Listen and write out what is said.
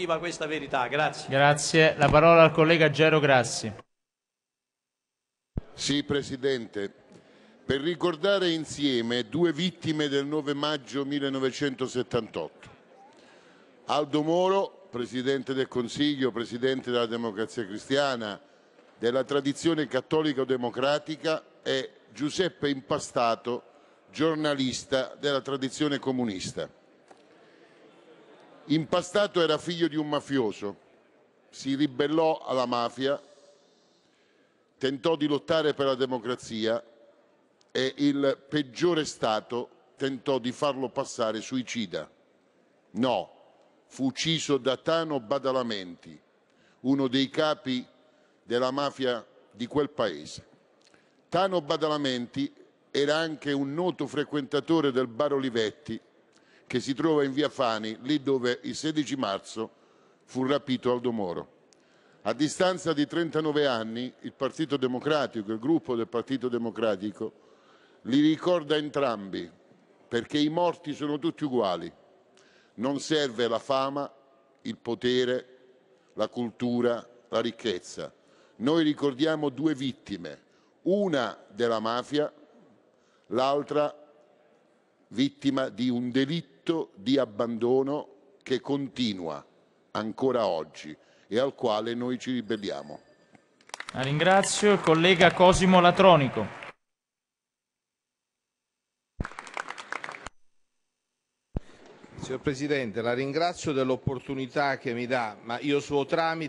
viva questa verità. Grazie. Grazie. La parola al collega Gero Grassi. Sì, Presidente. Per ricordare insieme due vittime del 9 maggio 1978. Aldo Moro, Presidente del Consiglio, Presidente della Democrazia Cristiana, della tradizione cattolico-democratica e Giuseppe Impastato, giornalista della tradizione comunista. Impastato era figlio di un mafioso, si ribellò alla mafia, tentò di lottare per la democrazia e il peggiore Stato tentò di farlo passare suicida. No, fu ucciso da Tano Badalamenti, uno dei capi della mafia di quel paese. Tano Badalamenti era anche un noto frequentatore del bar Olivetti che si trova in via Fani, lì dove il 16 marzo fu rapito Aldo Moro. A distanza di 39 anni il Partito Democratico, il gruppo del Partito Democratico, li ricorda entrambi perché i morti sono tutti uguali. Non serve la fama, il potere, la cultura, la ricchezza. Noi ricordiamo due vittime, una della mafia, l'altra vittima di un delitto atto di abbandono che continua ancora oggi e al quale noi ci ribelliamo. La ringrazio il collega Cosimo Latronico. Signor Presidente, la ringrazio dell'opportunità che mi dà, ma io suo tramite